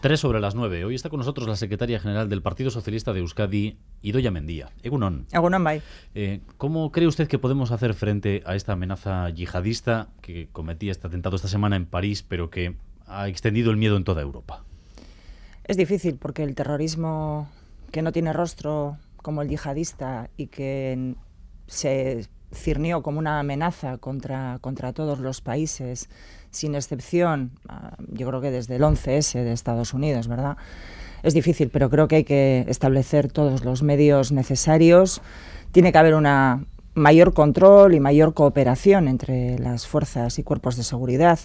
Tres sobre las nueve. Hoy está con nosotros la secretaria general del Partido Socialista de Euskadi, Idoia Mendía. Egunon. Egunon, bye. Eh, ¿Cómo cree usted que podemos hacer frente a esta amenaza yihadista que cometía este atentado esta semana en París, pero que ha extendido el miedo en toda Europa? Es difícil porque el terrorismo que no tiene rostro como el yihadista y que se cirnió como una amenaza contra, contra todos los países sin excepción, ah, yo creo que desde el 11S de Estados Unidos, ¿verdad? Es difícil, pero creo que hay que establecer todos los medios necesarios. Tiene que haber un mayor control y mayor cooperación entre las fuerzas y cuerpos de seguridad,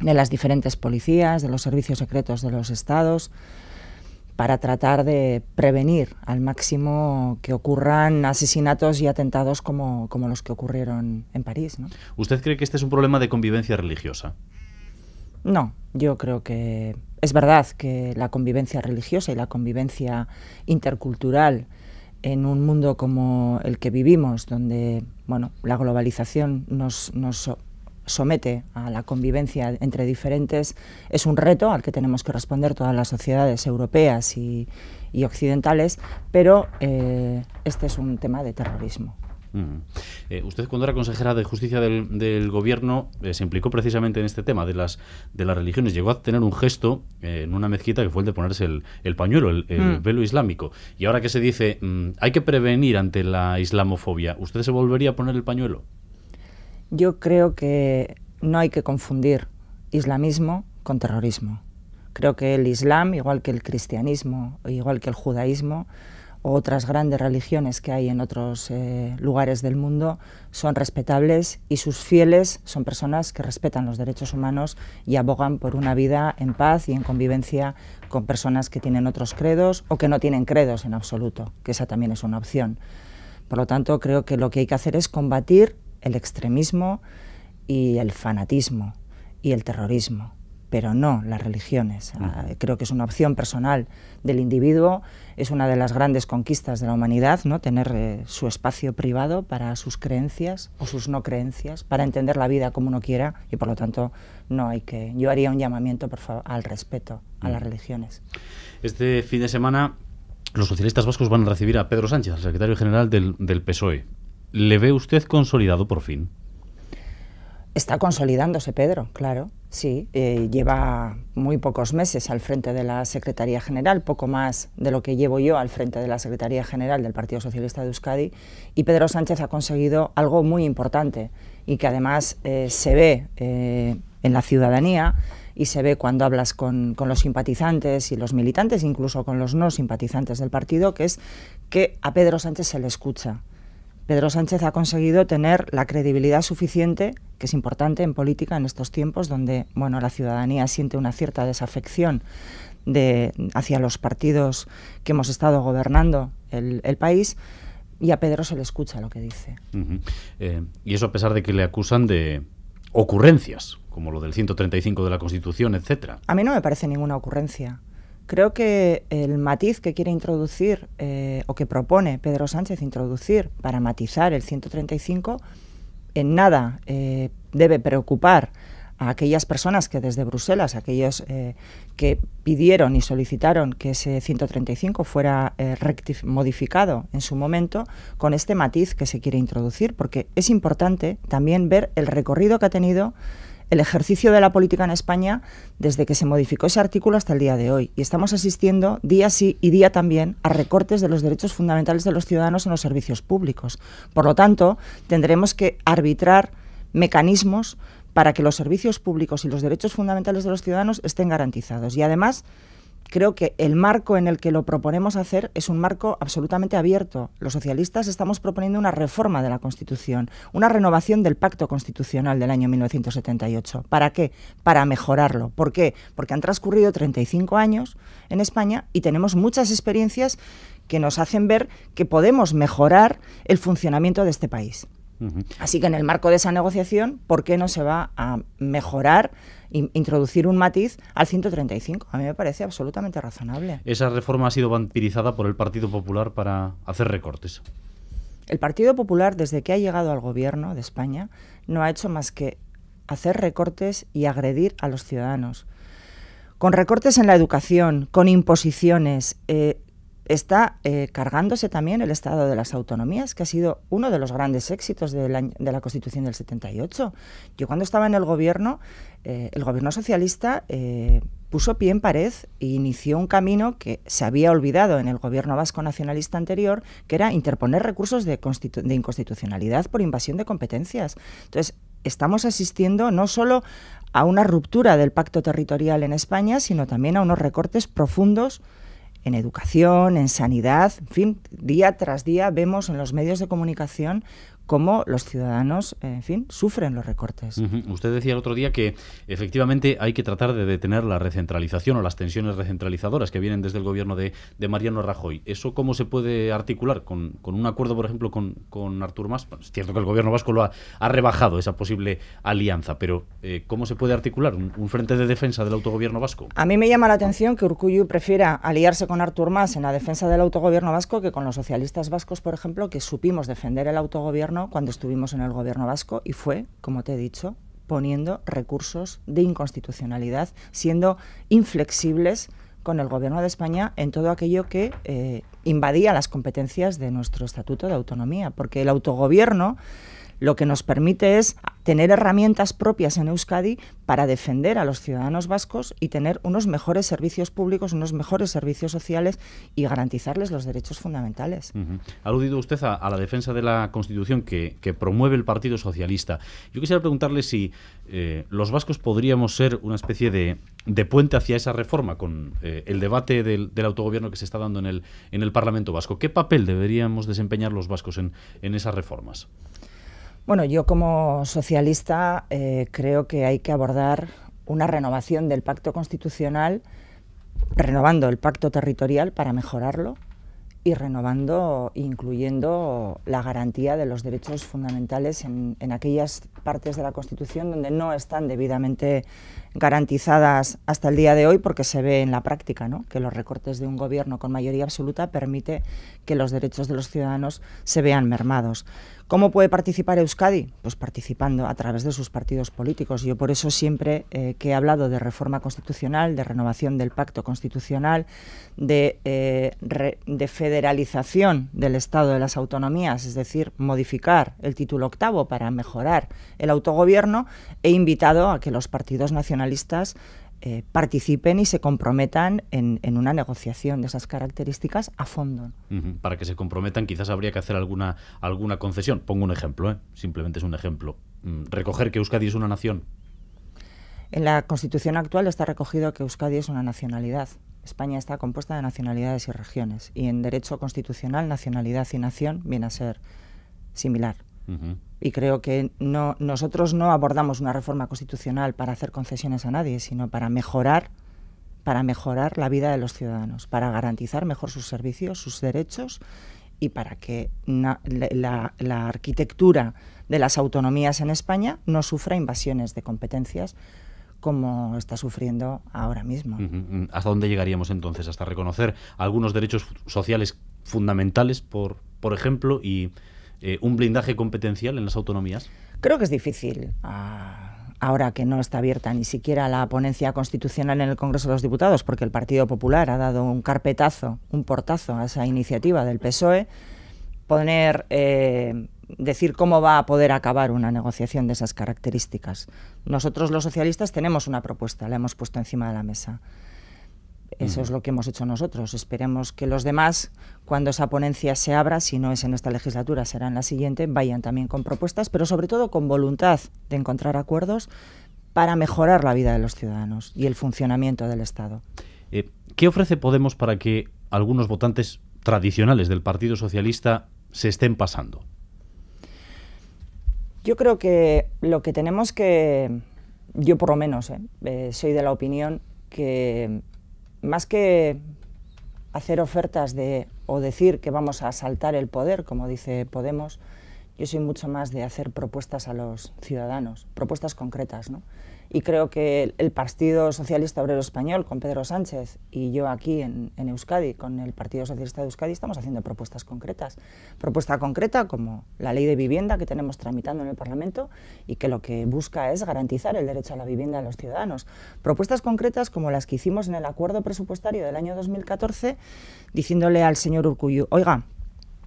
de las diferentes policías, de los servicios secretos de los estados para tratar de prevenir al máximo que ocurran asesinatos y atentados como, los que ocurrieron en París. ¿Usted cree que este es un problema de convivencia religiosa? No, yo creo que es verdad que la convivencia religiosa y la convivencia intercultural en un mundo como el que vivimos, donde bueno, la globalización nos, nos somete a la convivencia entre diferentes es un reto al que tenemos que responder todas las sociedades europeas y, occidentales, pero eh, este es un tema de terrorismo. Mm. Eh, usted cuando era consejera de justicia del, gobierno eh, se implicó precisamente en este tema de las, de las religiones. Llegó a tener un gesto en una mezquita que fue el de ponerse el, pañuelo, el, mm. velo islámico. Y ahora que se dice, mm, hay que prevenir ante la islamofobia, ¿usted se volvería a poner el pañuelo? Yo creo que no hay que confundir islamismo con terrorismo. Creo que el islam, igual que el cristianismo, igual que el judaísmo, u otras grandes religiones que hay en otros eh, lugares del mundo son respetables y sus fieles son personas que respetan los derechos humanos y abogan por una vida en paz y en convivencia con personas que tienen otros credos o que no tienen credos en absoluto, que esa también es una opción. Por lo tanto, creo que lo que hay que hacer es combatir el extremismo y el fanatismo y el terrorismo, pero no las religiones. Ah, creo que es una opción personal del individuo, es una de las grandes conquistas de la humanidad, ¿no? tener eh, su espacio privado para sus creencias o sus no creencias, para entender la vida como uno quiera y por lo tanto no hay que... Yo haría un llamamiento por favor, al respeto a las religiones. Este fin de semana los socialistas vascos van a recibir a Pedro Sánchez, el secretario general del PSOE. ¿Le ve usted consolidado por fin? Está consolidándose Pedro, claro, sí. Eh, lleva muy pocos meses al frente de la Secretaría General, poco más de lo que llevo yo al frente de la Secretaría General del Partido Socialista de Euskadi, y Pedro Sánchez ha conseguido algo muy importante y que además eh, se ve eh, en la ciudadanía y se ve cuando hablas con, con, los simpatizantes y los militantes, incluso con los no simpatizantes del partido, que es que a Pedro Sánchez se le escucha Pedro Sánchez ha conseguido tener la credibilidad suficiente, que es importante en política en estos tiempos donde bueno, la ciudadanía siente una cierta desafección de, hacia los partidos que hemos estado gobernando el, país, y a Pedro se le escucha lo que dice. Eh, y eso a pesar de que le acusan de ocurrencias, como lo del 135 de la Constitución, etcétera. A mí no me parece ninguna ocurrencia. Creo que el matiz que quiere introducir eh, o que propone Pedro Sánchez introducir para matizar el 135 en nada eh, debe preocupar a aquellas personas que desde Bruselas, aquellos eh, que pidieron y solicitaron que ese 135 fuera modificado en su momento, con este matiz que se quiere introducir, porque es importante también ver el recorrido que ha tenido el ejercicio de la política en España desde que se modificó ese artículo hasta el día de hoy. Y estamos asistiendo día sí y día también a recortes de los derechos fundamentales de los ciudadanos en los servicios públicos. Por lo tanto, tendremos que arbitrar mecanismos para que los servicios públicos y los derechos fundamentales de los ciudadanos estén garantizados. Y además, creo que el marco en el que lo proponemos hacer es un marco absolutamente abierto. Los socialistas estamos proponiendo una reforma de la Constitución, una renovación del pacto constitucional del año 1978. ¿Para qué? Para mejorarlo. ¿Por qué? Porque han transcurrido 35 años en España y tenemos muchas experiencias que nos hacen ver que podemos mejorar el funcionamiento de este país. Así que en el marco de esa negociación, ¿por qué no se va a mejorar e introducir un matiz al 135? A mí me parece absolutamente razonable. Esa reforma ha sido vampirizada por el Partido Popular para hacer recortes. El Partido Popular, desde que ha llegado al gobierno de España, no ha hecho más que hacer recortes y agredir a los ciudadanos. Con recortes en la educación, con imposiciones, eh, está eh, cargándose también el Estado de las Autonomías, que ha sido uno de los grandes éxitos de la, Constitución del 78. Yo cuando estaba en el gobierno, eh, el gobierno socialista eh, puso pie en pared e inició un camino que se había olvidado en el gobierno vasco nacionalista anterior, que era interponer recursos de, de inconstitucionalidad por invasión de competencias. Entonces, estamos asistiendo no solo a una ruptura del pacto territorial en España, sino también a unos recortes profundos en educación, en sanidad, en fin, día tras día vemos en los medios de comunicación cómo los ciudadanos, eh, en fin, sufren los recortes. Usted decía el otro día que efectivamente hay que tratar de detener la recentralización o las tensiones recentralizadoras que vienen desde el gobierno de, Mariano Rajoy. ¿Eso cómo se puede articular? ¿Con, un acuerdo, por ejemplo, con, Artur Mas? es cierto que el gobierno vasco lo ha, rebajado, esa posible alianza, pero eh, ¿cómo se puede articular un, frente de defensa del autogobierno vasco? A mí me llama la atención que Urcuyu prefiera aliarse con Artur Mas en la defensa del autogobierno vasco que con los socialistas vascos, por ejemplo, que supimos defender el autogobierno cuando estuvimos en el gobierno vasco y fue, como te he dicho, poniendo recursos de inconstitucionalidad, siendo inflexibles con el Gobierno de España en todo aquello que eh, invadía las competencias de nuestro Estatuto de Autonomía, porque el autogobierno lo que nos permite es tener herramientas propias en Euskadi para defender a los ciudadanos vascos y tener unos mejores servicios públicos, unos mejores servicios sociales y garantizarles los derechos fundamentales. Ha aludido usted a, la defensa de la Constitución que, promueve el Partido Socialista. Yo quisiera preguntarle si eh, los vascos podríamos ser una especie de, puente hacia esa reforma con eh, el debate del, autogobierno que se está dando en el, Parlamento vasco. ¿Qué papel deberíamos desempeñar los vascos en esas reformas? Bueno, yo como socialista eh, creo que hay que abordar una renovación del pacto constitucional, renovando el pacto territorial para mejorarlo y renovando, incluyendo la garantía de los derechos fundamentales en, aquellas partes de la Constitución donde no están debidamente garantizadas hasta el día de hoy, porque se ve en la práctica que los recortes de un gobierno con mayoría absoluta permite que los derechos de los ciudadanos se vean mermados. ¿Cómo puede participar Euskadi? Pues participando a través de sus partidos políticos. Yo por eso siempre eh, que he hablado de reforma constitucional, de renovación del pacto constitucional, eh, de federalización del Estado de las autonomías, es decir, modificar el título octavo para mejorar el autogobierno, he invitado a que los partidos nacionalistas eh, participen y se comprometan en, una negociación de esas características a fondo. Para que se comprometan quizás habría que hacer alguna, alguna concesión. Pongo un ejemplo, ¿eh? simplemente es un ejemplo. Mm, Recoger que Euskadi es una nación. En la Constitución actual está recogido que Euskadi es una nacionalidad. España está compuesta de nacionalidades y regiones y en derecho constitucional nacionalidad y nación viene a ser similar y creo que no, nosotros no abordamos una reforma constitucional para hacer concesiones a nadie, sino para mejorar, para mejorar la vida de los ciudadanos, para garantizar mejor sus servicios, sus derechos y para que la, arquitectura de las autonomías en España no sufra invasiones de competencias como está sufriendo ahora mismo. ¿Hasta dónde llegaríamos entonces? Hasta reconocer algunos derechos sociales fundamentales, por, por ejemplo, y eh, un blindaje competencial en las autonomías? Creo que es difícil. Ah, ahora que no está abierta ni siquiera la ponencia constitucional en el Congreso de los Diputados, porque el Partido Popular ha dado un carpetazo, un portazo a esa iniciativa del PSOE, poner, eh, decir cómo va a poder acabar una negociación de esas características. Nosotros los socialistas tenemos una propuesta, la hemos puesto encima de la mesa. Eso es lo que hemos hecho nosotros. Esperemos que los demás, cuando esa ponencia se abra, si no es en esta legislatura, será en la siguiente, vayan también con propuestas, pero sobre todo con voluntad de encontrar acuerdos para mejorar la vida de los ciudadanos y el funcionamiento del Estado. Eh, ¿Qué ofrece Podemos para que algunos votantes tradicionales del Partido Socialista se estén pasando? Yo creo que lo que tenemos que, yo por lo menos, eh, eh, soy de la opinión que más que hacer ofertas de, o decir que vamos a asaltar el poder, como dice Podemos, yo soy mucho más de hacer propuestas a los ciudadanos, propuestas concretas. ¿no? y creo que el Partido Socialista Obrero Español con Pedro Sánchez y yo aquí en, Euskadi con el Partido Socialista de Euskadi estamos haciendo propuestas concretas. Propuesta concreta como la ley de vivienda que tenemos tramitando en el Parlamento y que lo que busca es garantizar el derecho a la vivienda a los ciudadanos. Propuestas concretas como las que hicimos en el acuerdo presupuestario del año 2014 diciéndole al señor Urcuyu, oiga,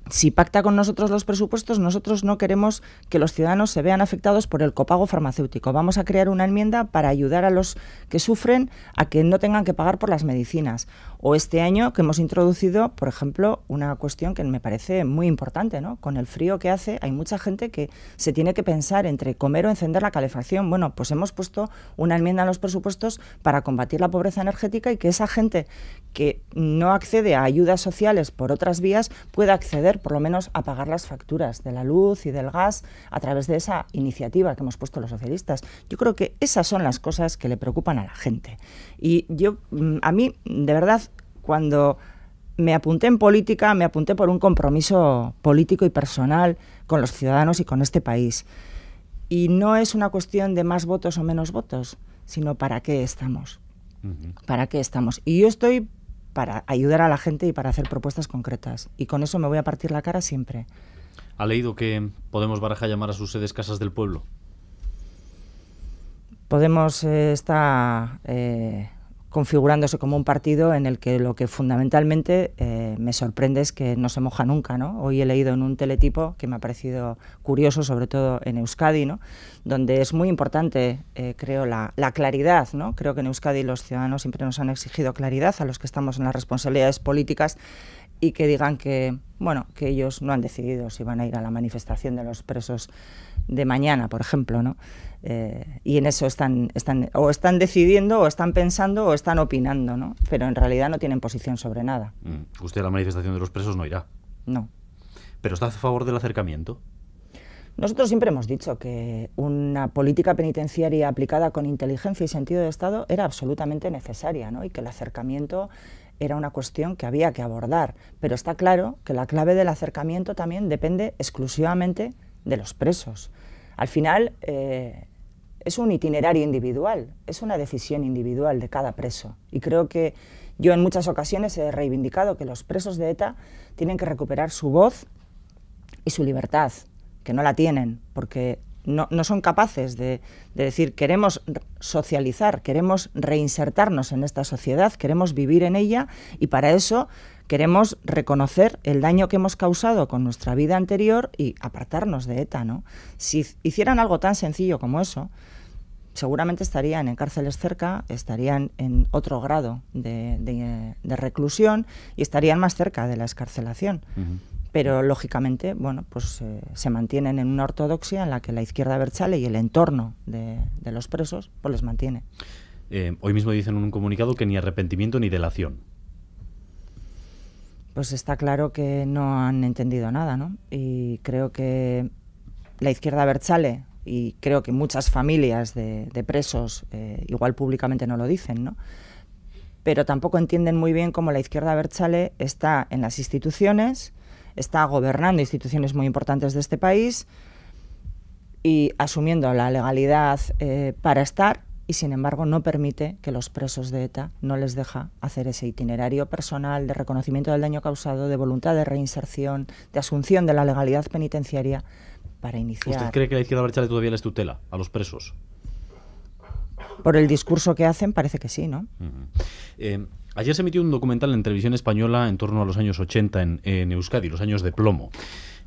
si pacta con nosotros los presupuestos, nosotros no queremos que los ciudadanos se vean afectados por el copago farmacéutico. Vamos a crear una enmienda para ayudar a los que sufren a que no tengan que pagar por las medicinas. O este año que hemos introducido, por ejemplo, una cuestión que me parece muy importante, ¿no? Con el frío que hace, hay mucha gente que se tiene que pensar entre comer o encender la calefacción. Bueno, pues hemos puesto una enmienda en los presupuestos para combatir la pobreza energética y que esa gente que no accede a ayudas sociales por otras vías pueda acceder por lo menos a pagar las facturas de la luz y del gas a través de esa iniciativa que hemos puesto los socialistas. Yo creo que esas son las cosas que le preocupan a la gente. Y yo, mm, a mí, de verdad, cuando me apunté en política, me apunté por un compromiso político y personal con los ciudadanos y con este país. Y no es una cuestión de más votos o menos votos, sino para qué estamos. ¿Para qué estamos? Y yo estoy para ayudar a la gente y para hacer propuestas concretas. Y con eso me voy a partir la cara siempre. ¿Ha leído que Podemos Baraja llamar a sus sedes Casas del Pueblo? Podemos eh, estar... Eh, configurándose como un partido en el que lo que fundamentalmente eh, me sorprende es que no se moja nunca. ¿no? Hoy he leído en un teletipo que me ha parecido curioso, sobre todo en Euskadi, ¿no? donde es muy importante, eh, creo, la, claridad. ¿no? Creo que en Euskadi los ciudadanos siempre nos han exigido claridad a los que estamos en las responsabilidades políticas y que digan que, bueno, que ellos no han decidido si van a ir a la manifestación de los presos de mañana, por ejemplo, ¿no? Eh, y en eso están, están, o están decidiendo, o están pensando, o están opinando, ¿no? Pero en realidad no tienen posición sobre nada. Mm. Usted a la manifestación de los presos no irá. No. ¿Pero está a favor del acercamiento? Nosotros siempre hemos dicho que una política penitenciaria aplicada con inteligencia y sentido de Estado era absolutamente necesaria, ¿no? Y que el acercamiento era una cuestión que había que abordar. Pero está claro que la clave del acercamiento también depende exclusivamente de los presos. Al final eh, es un itinerario individual, es una decisión individual de cada preso. Y creo que yo en muchas ocasiones he reivindicado que los presos de ETA tienen que recuperar su voz y su libertad, que no la tienen, porque no, son capaces de, decir queremos socializar, queremos reinsertarnos en esta sociedad, queremos vivir en ella y para eso queremos reconocer el daño que hemos causado con nuestra vida anterior y apartarnos de ETA. ¿no? Si hicieran algo tan sencillo como eso, seguramente estarían en cárceles cerca, estarían en otro grado de, reclusión y estarían más cerca de la escarcelación pero lógicamente bueno, pues, eh, se mantienen en una ortodoxia en la que la izquierda berchale y el entorno de, los presos pues, les mantiene. Eh, hoy mismo dicen en un comunicado que ni arrepentimiento ni delación. Pues está claro que no han entendido nada, ¿no? Y creo que la izquierda berchale y creo que muchas familias de, presos eh, igual públicamente no lo dicen, ¿no? pero tampoco entienden muy bien cómo la izquierda berchale está en las instituciones está gobernando instituciones muy importantes de este país y asumiendo la legalidad eh, para estar y sin embargo no permite que los presos de ETA no les deja hacer ese itinerario personal de reconocimiento del daño causado, de voluntad de reinserción, de asunción de la legalidad penitenciaria para iniciar. ¿Usted cree que la izquierda todavía les tutela a los presos? Por el discurso que hacen parece que sí, ¿no? Ayer se emitió un documental en televisión española en torno a los años 80 en, Euskadi, los años de plomo.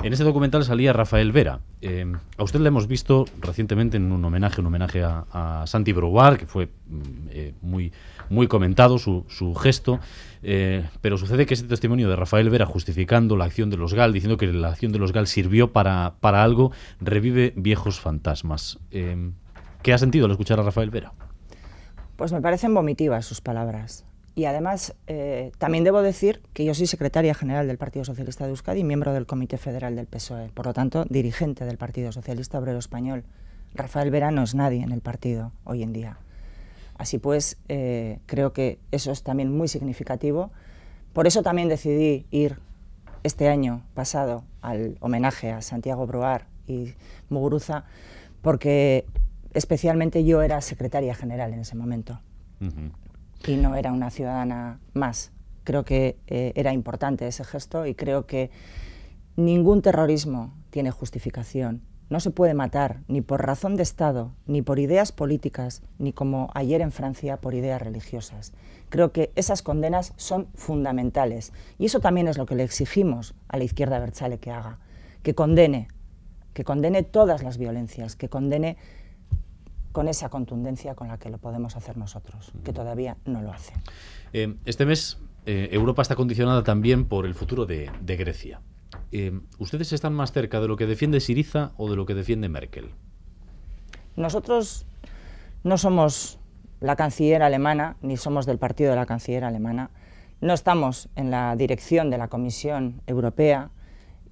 En ese documental salía Rafael Vera. Eh, a usted le hemos visto recientemente en un homenaje, un homenaje a, Santi Brouard, que fue mm, eh, muy, muy comentado su, su gesto. Eh, pero sucede que ese testimonio de Rafael Vera justificando la acción de los GAL, diciendo que la acción de los GAL sirvió para, para algo, revive viejos fantasmas. ¿Qué ha sentido al escuchar a Rafael Vera? Pues me parecen vomitivas sus palabras y además eh, también debo decir que yo soy secretaria general del Partido Socialista de Euskadi y miembro del Comité Federal del PSOE, por lo tanto, dirigente del Partido Socialista Obrero Español. Rafael Vera no es nadie en el partido hoy en día. Así pues, eh, creo que eso es también muy significativo. Por eso también decidí ir este año pasado al homenaje a Santiago Broar y Muguruza, porque especialmente yo era secretaria general en ese momento y no era una ciudadana más. Creo que eh, era importante ese gesto y creo que ningún terrorismo tiene justificación. No se puede matar ni por razón de Estado, ni por ideas políticas, ni como ayer en Francia por ideas religiosas. Creo que esas condenas son fundamentales y eso también es lo que le exigimos a la izquierda Berchale que haga, que condene, que condene todas las violencias, que condene con esa contundencia con la que lo podemos hacer nosotros, que todavía no lo hacen. Eh, este mes eh, Europa está condicionada también por el futuro de, Grecia. Eh, ¿Ustedes están más cerca de lo que defiende Siriza o de lo que defiende Merkel? Nosotros no somos la canciller alemana, ni somos del partido de la canciller alemana, no estamos en la dirección de la Comisión Europea,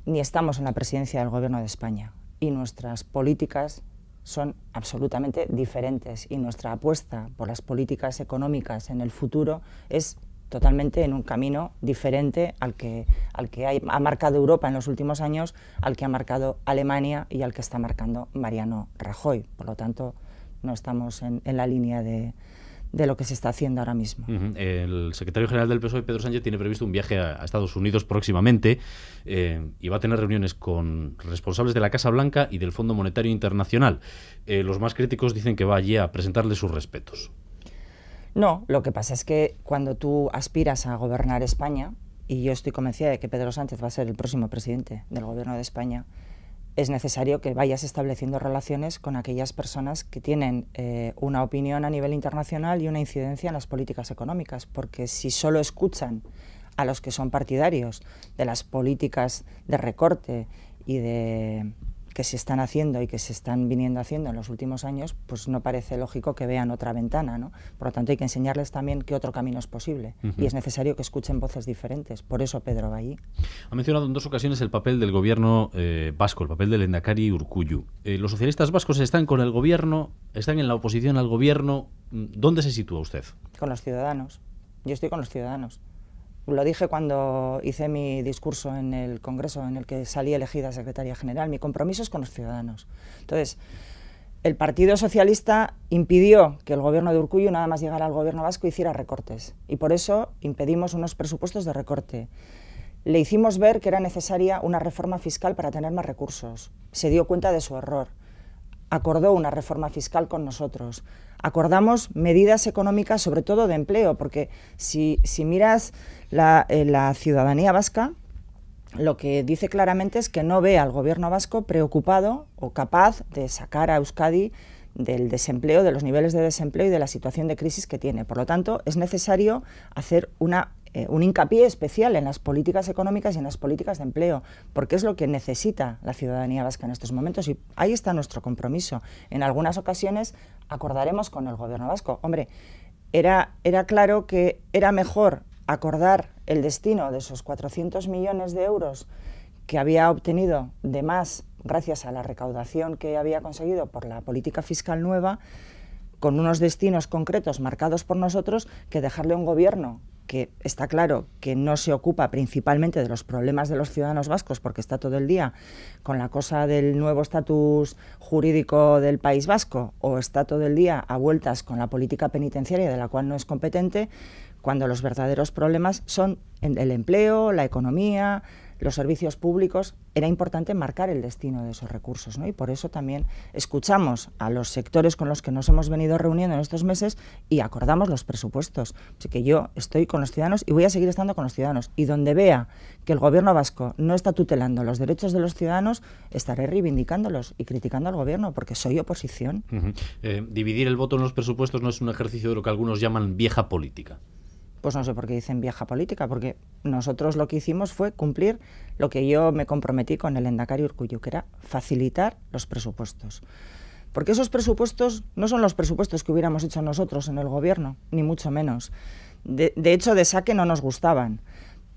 ni estamos en la presidencia del Gobierno de España. Y nuestras políticas son absolutamente diferentes y nuestra apuesta por las políticas económicas en el futuro es totalmente en un camino diferente al que, al que ha marcado Europa en los últimos años, al que ha marcado Alemania y al que está marcando Mariano Rajoy. Por lo tanto, no estamos en la línea de, de lo que se está haciendo ahora mismo. El secretario general del PSOE, Pedro Sánchez, tiene previsto un viaje a, Estados Unidos próximamente eh, y va a tener reuniones con responsables de la Casa Blanca y del Fondo Monetario Internacional. Eh, los más críticos dicen que va allí a presentarle sus respetos. No, lo que pasa es que cuando tú aspiras a gobernar España, y yo estoy convencida de que Pedro Sánchez va a ser el próximo presidente del gobierno de España, es necesario que vayas estableciendo relaciones con aquellas personas que tienen eh, una opinión a nivel internacional y una incidencia en las políticas económicas, porque si solo escuchan a los que son partidarios de las políticas de recorte y de que se están haciendo y que se están viniendo haciendo en los últimos años, pues no parece lógico que vean otra ventana, ¿no? Por lo tanto, hay que enseñarles también que otro camino es posible y es necesario que escuchen voces diferentes. Por eso Pedro va allí. Ha mencionado en dos ocasiones el papel del gobierno eh, vasco, el papel del Endacari Urcuyu. Eh, los socialistas vascos están con el gobierno, están en la oposición al gobierno. Mm, ¿Dónde se sitúa usted? Con los ciudadanos. Yo estoy con los ciudadanos. Lo dije cuando hice mi discurso en el Congreso en el que salí elegida secretaria general. Mi compromiso es con los ciudadanos. Entonces, el Partido Socialista impidió que el gobierno de Urcuyo, nada más llegar al gobierno vasco, hiciera recortes. Y por eso impedimos unos presupuestos de recorte. Le hicimos ver que era necesaria una reforma fiscal para tener más recursos. Se dio cuenta de su error acordó una reforma fiscal con nosotros. Acordamos medidas económicas, sobre todo de empleo, porque si, miras la, eh, la ciudadanía vasca, lo que dice claramente es que no ve al gobierno vasco preocupado o capaz de sacar a Euskadi del desempleo, de los niveles de desempleo y de la situación de crisis que tiene. Por lo tanto, es necesario hacer una eh, un hincapié especial en las políticas económicas y en las políticas de empleo, porque es lo que necesita la ciudadanía vasca en estos momentos y ahí está nuestro compromiso. En algunas ocasiones acordaremos con el gobierno vasco. Hombre, era, era claro que era mejor acordar el destino de esos 400 millones de euros que había obtenido de más gracias a la recaudación que había conseguido por la política fiscal nueva, con unos destinos concretos marcados por nosotros, que dejarle a un gobierno que está claro que no se ocupa principalmente de los problemas de los ciudadanos vascos porque está todo el día con la cosa del nuevo estatus jurídico del País Vasco o está todo el día a vueltas con la política penitenciaria de la cual no es competente, cuando los verdaderos problemas son el empleo, la economía, los servicios públicos, era importante marcar el destino de esos recursos. ¿no? Y por eso también escuchamos a los sectores con los que nos hemos venido reuniendo en estos meses y acordamos los presupuestos. Así que yo estoy con los ciudadanos y voy a seguir estando con los ciudadanos. Y donde vea que el gobierno vasco no está tutelando los derechos de los ciudadanos, estaré reivindicándolos y criticando al gobierno porque soy oposición. Eh, dividir el voto en los presupuestos no es un ejercicio de lo que algunos llaman vieja política. Pues no sé por qué dicen vieja política, porque nosotros lo que hicimos fue cumplir lo que yo me comprometí con el Endacario Urcuyo, que era facilitar los presupuestos. Porque esos presupuestos no son los presupuestos que hubiéramos hecho nosotros en el gobierno, ni mucho menos. De, hecho, de saque no nos gustaban.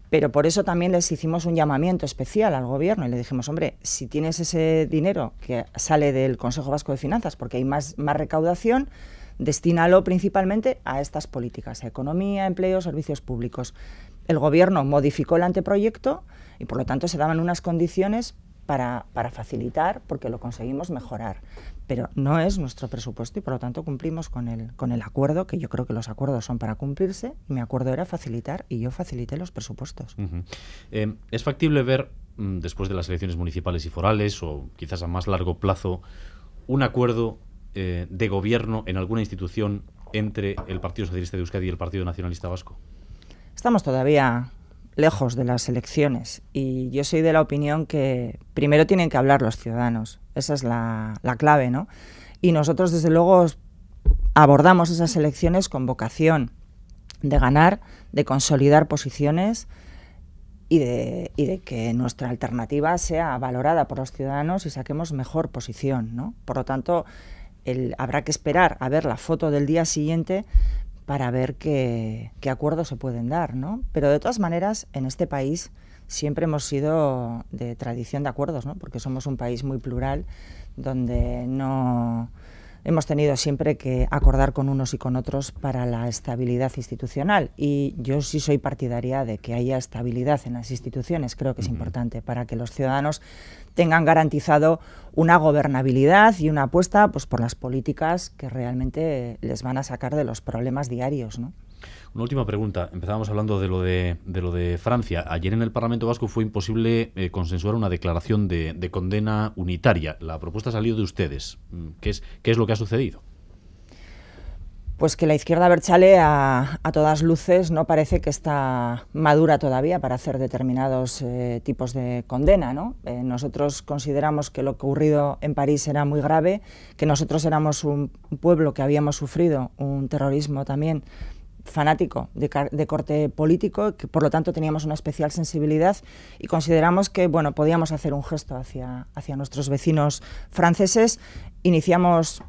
Pero por eso también les hicimos un llamamiento especial al gobierno y le dijimos, hombre, si tienes ese dinero que sale del Consejo Vasco de Finanzas porque hay más recaudación, destínalo principalmente a estas políticas, economía, empleo, servicios públicos. El Gobierno modificó el anteproyecto y por lo tanto se daban unas condiciones para, facilitar, porque lo conseguimos mejorar. Pero no es nuestro presupuesto y por lo tanto cumplimos con el, con el acuerdo, que yo creo que los acuerdos son para cumplirse. Mi acuerdo era facilitar y yo facilité los presupuestos. Eh, ¿Es factible ver, mm, después de las elecciones municipales y forales, o quizás a más largo plazo, un acuerdo eh, de gobierno en alguna institución entre el Partido Socialista de Euskadi y el Partido Nacionalista Vasco? Estamos todavía lejos de las elecciones y yo soy de la opinión que primero tienen que hablar los ciudadanos. Esa es la, clave, ¿no? Y nosotros, desde luego, abordamos esas elecciones con vocación de ganar, de consolidar posiciones y de, y de, que nuestra alternativa sea valorada por los ciudadanos y saquemos mejor posición. ¿no? Por lo tanto, habrá que esperar a ver la foto del día siguiente para ver qué, acuerdos se pueden dar, Pero de todas maneras, en este país siempre hemos sido de tradición de acuerdos, ¿no? Porque somos un país muy plural donde no hemos tenido siempre que acordar con unos y con otros para la estabilidad institucional. Y yo sí soy partidaria de que haya estabilidad en las instituciones, creo que es importante, para que los ciudadanos tengan garantizado una gobernabilidad y una apuesta pues, por las políticas que realmente les van a sacar de los problemas diarios. ¿no? Una última pregunta. Empezábamos hablando de lo de, Francia. Ayer en el Parlamento Vasco fue imposible eh, consensuar una declaración de, condena unitaria. La propuesta ha salido de ustedes. Mm, ¿Qué es, lo que ha sucedido? Pues que la izquierda Berchale a, todas luces no parece que está madura todavía para hacer determinados eh, tipos de condena. Eh, nosotros consideramos que lo ocurrido en París era muy grave, que nosotros éramos un pueblo que habíamos sufrido un terrorismo también fanático de, corte político, que por lo tanto teníamos una especial sensibilidad y consideramos que bueno, podíamos hacer un gesto hacia, hacia nuestros vecinos franceses. Iniciamos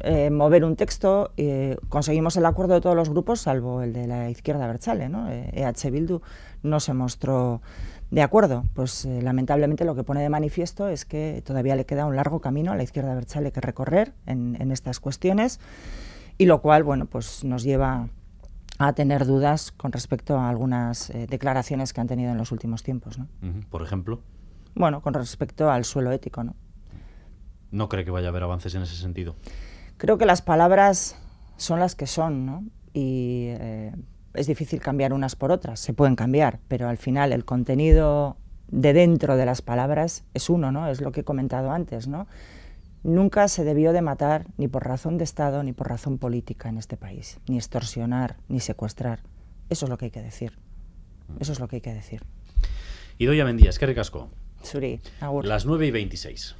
eh, mover un texto, y eh, conseguimos el acuerdo de todos los grupos, salvo el de la izquierda Berchale, ¿no? EH e Bildu no se mostró de acuerdo. Pues eh, lamentablemente lo que pone de manifiesto es que todavía le queda un largo camino a la izquierda Berchale que recorrer en, en estas cuestiones y lo cual, bueno, pues nos lleva a tener dudas con respecto a algunas eh, declaraciones que han tenido en los últimos tiempos. ¿no? Por ejemplo. Bueno, con respecto al suelo ético. ¿no? ¿No cree que vaya a haber avances en ese sentido? Creo que las palabras son las que son ¿no? y eh, es difícil cambiar unas por otras. Se pueden cambiar, pero al final el contenido de dentro de las palabras es uno, ¿no? es lo que he comentado antes. ¿no? Nunca se debió de matar ni por razón de Estado ni por razón política en este país, ni extorsionar, ni secuestrar. Eso es lo que hay que decir. Eso es lo que hay que decir. Y Mendías, qué recasco. Suri, Las 9 y 26.